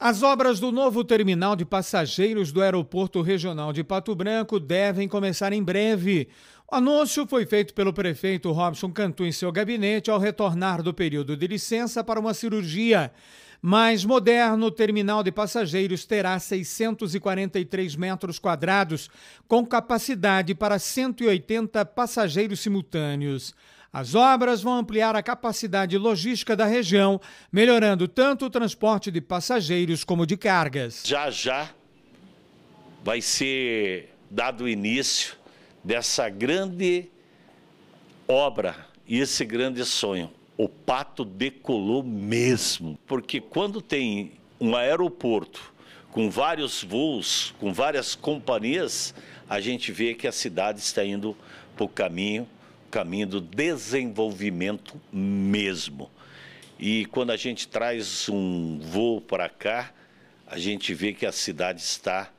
As obras do novo terminal de passageiros do Aeroporto Regional de Pato Branco devem começar em breve. O anúncio foi feito pelo prefeito Robson Cantu em seu gabinete ao retornar do período de licença para uma cirurgia. Mais moderno, o terminal de passageiros terá 643 metros quadrados, com capacidade para 180 passageiros simultâneos. As obras vão ampliar a capacidade logística da região, melhorando tanto o transporte de passageiros como de cargas. Já já vai ser dado início dessa grande obra e esse grande sonho. O pato decolou mesmo, porque quando tem um aeroporto com vários voos, com várias companhias, a gente vê que a cidade está indo para o caminho, caminho do desenvolvimento mesmo. E quando a gente traz um voo para cá, a gente vê que a cidade está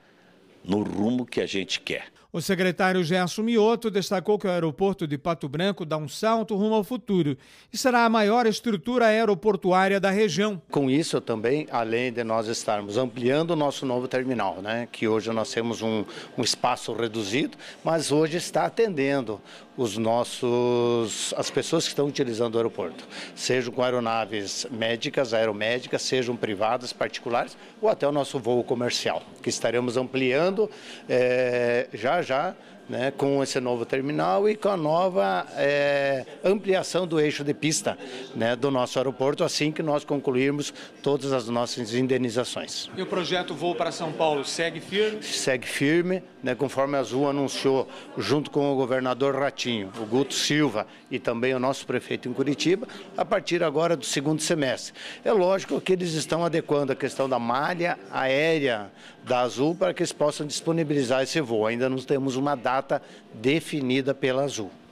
no rumo que a gente quer. O secretário Gerson Mioto destacou que o aeroporto de Pato Branco dá um salto rumo ao futuro e será a maior estrutura aeroportuária da região. Com isso também, além de nós estarmos ampliando o nosso novo terminal, né, que hoje nós temos um, um espaço reduzido, mas hoje está atendendo os nossos as pessoas que estão utilizando o aeroporto, sejam com aeronaves médicas, aeromédicas, sejam privadas, particulares ou até o nosso voo comercial, que estaremos ampliando é, já já né, com esse novo terminal e com a nova é, ampliação do eixo de pista né, do nosso aeroporto, assim que nós concluirmos todas as nossas indenizações. E o projeto Voo para São Paulo segue firme? Segue firme, né, conforme a Azul anunciou, junto com o governador Ratinho, o Guto Silva e também o nosso prefeito em Curitiba, a partir agora do segundo semestre. É lógico que eles estão adequando a questão da malha aérea da Azul para que eles possam disponibilizar esse voo. Ainda não temos uma data data definida pela Azul.